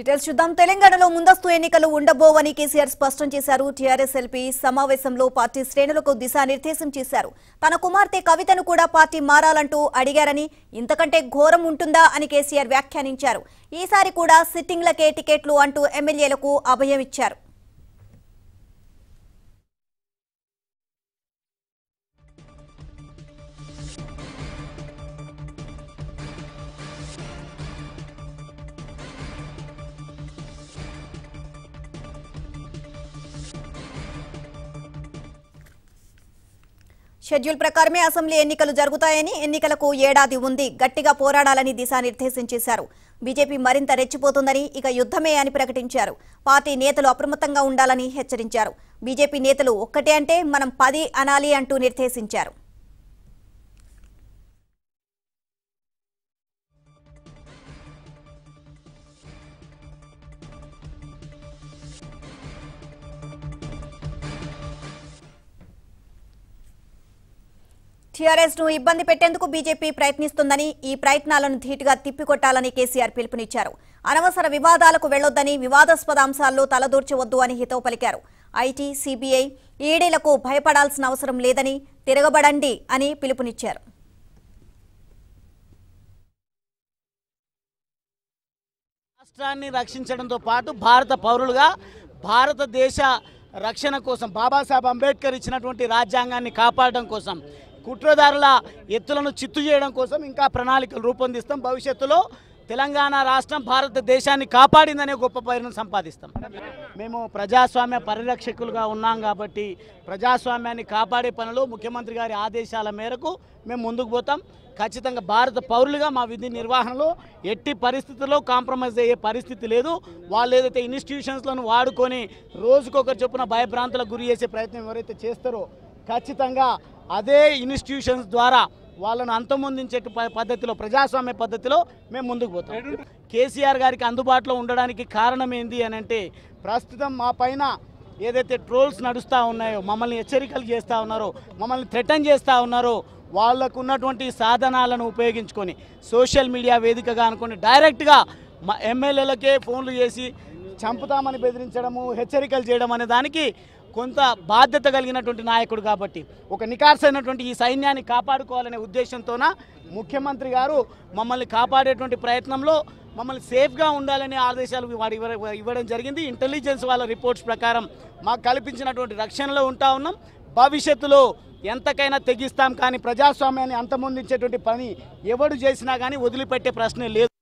details చూద్దాం తెలంగాణలో ముందస్తు ఎన్నికలు ఉండబోవని కేసీఆర్ స్పష్టం చేశారు టీఆర్ఎస్ ఎల్పీ సమావేశంలో పార్టీ శ్రేణులకు దిశానిర్దేశం చేశారు తన కుమార్తె కవితను కూడా పార్టీ మారాలంటూ అడిగారని ఇంతకంటే ఘోరం ఉంటుందా అని కేసీఆర్ వ్యాఖ్యానించారు ఈసారి కూడా సిట్టింగ్లకే టికెట్లు అంటూ ఎమ్మెల్యేలకు అభయమిచ్చారు షెడ్యూల్ ప్రకారమే అసెంబ్లీ ఎన్నికలు జరుగుతాయని ఎన్నికలకు ఏడాది ఉంది గట్టిగా పోరాడాలని దిశానిర్దేశం చేశారు బీజేపీ మరింత రెచ్చిపోతుందని ఇక యుద్ధమే అని ప్రకటించారు పార్టీ నేతలు అప్రమత్తంగా ఉండాలని హెచ్చరించారు బీజేపీ నేతలు ఒక్కటే అంటే మనం పది అనాలి అంటూ నిర్దేశించారు టీఆర్ఎస్ ను ఇబ్బంది పెట్టేందుకు బీజేపీ ప్రయత్నిస్తుందని ఈ ప్రయత్నాలను ధీటుగా తిప్పికొట్టాలని కేసీఆర్ పిలుపునిచ్చారు అనవసర వివాదాలకు వెళ్లొద్దని వివాదాస్పద అంశాల్లో తలదూర్చవద్దు అని హితవు పలికారు ఐటీ సిబిఐ ఈడీలకు భయపడాల్సిన అవసరం లేదని తిరగబడండి అని పిలుపునిచ్చారు రాష్ట్రాన్ని రక్షించడంతో పాటు భారత పౌరులుగా భారతదేశ రక్షణ కోసం బాబాసాహెబ్ అంబేద్కర్ ఇచ్చినటువంటి రాజ్యాంగాన్ని కాపాడడం కోసం కుట్రదారుల ఎత్తులను చిత్తు చేయడం కోసం ఇంకా ప్రణాళికలు రూపొందిస్తాం భవిష్యత్తులో తెలంగాణ రాష్ట్రం భారతదేశాన్ని కాపాడిందనే గొప్ప పేరును సంపాదిస్తాం మేము ప్రజాస్వామ్య పరిరక్షకులుగా ఉన్నాం కాబట్టి ప్రజాస్వామ్యాన్ని కాపాడే పనులు ముఖ్యమంత్రి గారి ఆదేశాల మేరకు మేము ముందుకు పోతాం ఖచ్చితంగా భారత పౌరులుగా మా విధి నిర్వహణలో ఎట్టి పరిస్థితుల్లో కాంప్రమైజ్ అయ్యే పరిస్థితి లేదు వాళ్ళు ఏదైతే ఇన్స్టిట్యూషన్స్లను వాడుకొని రోజుకొకరు చొప్పున భయభ్రాంతులకు గురి చేసే ప్రయత్నం ఎవరైతే చేస్తారో ఖచ్చితంగా అదే ఇన్స్టిట్యూషన్స్ ద్వారా వాళ్ళను అంతమొందించే పద్ధతిలో ప్రజాస్వామ్య పద్ధతిలో మేము ముందుకు పోతాం కేసీఆర్ గారికి అందుబాటులో ఉండడానికి కారణం ఏంది అని అంటే ప్రస్తుతం మా పైన ఏదైతే ట్రోల్స్ నడుస్తూ ఉన్నాయో మమ్మల్ని హెచ్చరికలు చేస్తూ ఉన్నారో మమ్మల్ని థ్రెటన్ చేస్తూ ఉన్నారో వాళ్ళకు ఉన్నటువంటి సాధనాలను ఉపయోగించుకొని సోషల్ మీడియా వేదికగా అనుకుని డైరెక్ట్గా మా ఎమ్మెల్యేలకే ఫోన్లు చేసి చంపుతామని బెదిరించడము హెచ్చరికలు చేయడం అనే దానికి కొంత బాధ్యత కలిగినటువంటి నాయకుడు కాబట్టి ఒక నికార్సైనటువంటి ఈ సైన్యాన్ని కాపాడుకోవాలనే ఉద్దేశంతోన ముఖ్యమంత్రి గారు మమ్మల్ని కాపాడేటువంటి ప్రయత్నంలో మమ్మల్ని సేఫ్గా ఉండాలనే ఆదేశాలు వాడు ఇవ్వడం జరిగింది ఇంటెలిజెన్స్ వాళ్ళ రిపోర్ట్స్ ప్రకారం మాకు కల్పించినటువంటి రక్షణలో ఉంటా ఉన్నాం భవిష్యత్తులో ఎంతకైనా తెగిస్తాం కానీ ప్రజాస్వామ్యాన్ని అంతమొందించేటువంటి పని ఎవడు చేసినా కానీ వదిలిపెట్టే ప్రశ్నే లేదు